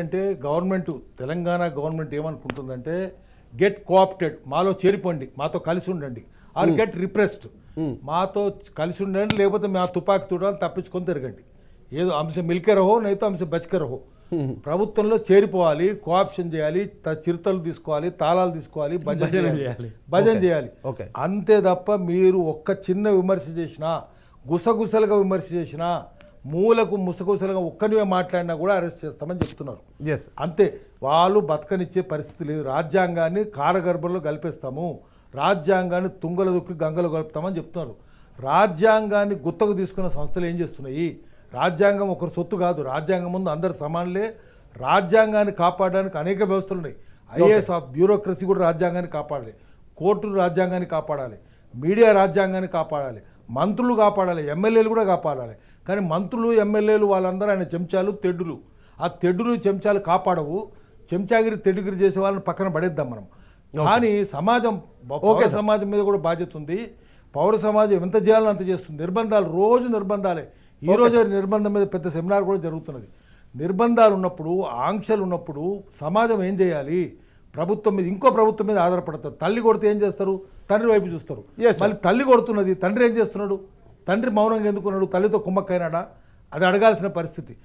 అంటే government Telangana government ఏమనుకుంటుందంటే get coopted మాలో చేరిపోండి మాతో కలిసి ఉండండి or hmm. Get repressed hmm. మాతో కలిసి ఉండండి లేకపోతే మా తుపాకి చూడాలని తప్పించుకొని తిరగండి ఏదో అంశం మిల్కే రహో నైతే అంశం బచిక రహో hmm. ప్రభుత్వంలో చేరిపోవాలి కోఆప్షన్ చేయాలి చిరుతలు తీసుకోవాలి తాళాలు తీసుకోవాలి భజన చేయాలి భజన చేయాలి అంతే తప్ప మీరు ఒక్క చిన్న విమర్శ చేసినా గుసగుసలుగా విమర్శ చేసినా మూలకు ముసగుసలుగా ఒక్కనివే మాట్లాడినా కూడా అరెస్ట్ చేస్తామని చెప్తున్నారు ఎస్ అంతే వాళ్ళు బతకనిచ్చే పరిస్థితి లేదు రాజ్యాంగాన్ని కారగర్భంలో కలిపేస్తాము రాజ్యాంగాన్ని తుంగల దొక్కి గంగలు కలుపుతామని చెప్తున్నారు రాజ్యాంగాన్ని గుత్తకు తీసుకున్న సంస్థలు ఏం చేస్తున్నాయి రాజ్యాంగం ఒకరు సొత్తు కాదు రాజ్యాంగం ముందు అందరు సమానులే రాజ్యాంగాన్ని కాపాడడానికి అనేక వ్యవస్థలు ఉన్నాయి ఐఏఎస్ బ్యూరోక్రసీ కూడా రాజ్యాంగాన్ని కాపాడాలి కోర్టులు రాజ్యాంగాన్ని కాపాడాలి మీడియా రాజ్యాంగాన్ని కాపాడాలి మంత్రులు కాపాడాలి ఎమ్మెల్యేలు కూడా కాపాడాలి కానీ మంత్రులు ఎమ్మెల్యేలు వాళ్ళందరూ ఆయన చెంచాలు తెడ్డులు ఆ తెడ్డులు చెంచాలు కాపాడవు చెంచాగిరి తెడ్డుగిరి చేసే వాళ్ళని పక్కన పడేద్దాం మనం కానీ సమాజం ఓకే సమాజం మీద కూడా బాధ్యత ఉంది పౌర సమాజం ఎంత చేయాలని అంత చేస్తుంది నిర్బంధాలు రోజు నిర్బంధాలే ఈ రోజు నిర్బంధం మీద పెద్ద సెమినార్ కూడా జరుగుతున్నది నిర్బంధాలు ఉన్నప్పుడు ఆంక్షలు ఉన్నప్పుడు సమాజం ఏం చేయాలి ప్రభుత్వం మీద ఇంకో ప్రభుత్వం మీద ఆధారపడతారు తల్లి కొడితే ఏం చేస్తారు తండ్రి వైపు చూస్తారు మళ్ళీ తల్లి కొడుతున్నది తండ్రి ఏం చేస్తున్నాడు తండ్రి మౌనంగా ఎందుకున్నాడు తల్లితో కుమ్మక్కైనాడా అది అడగాల్సిన పరిస్థితి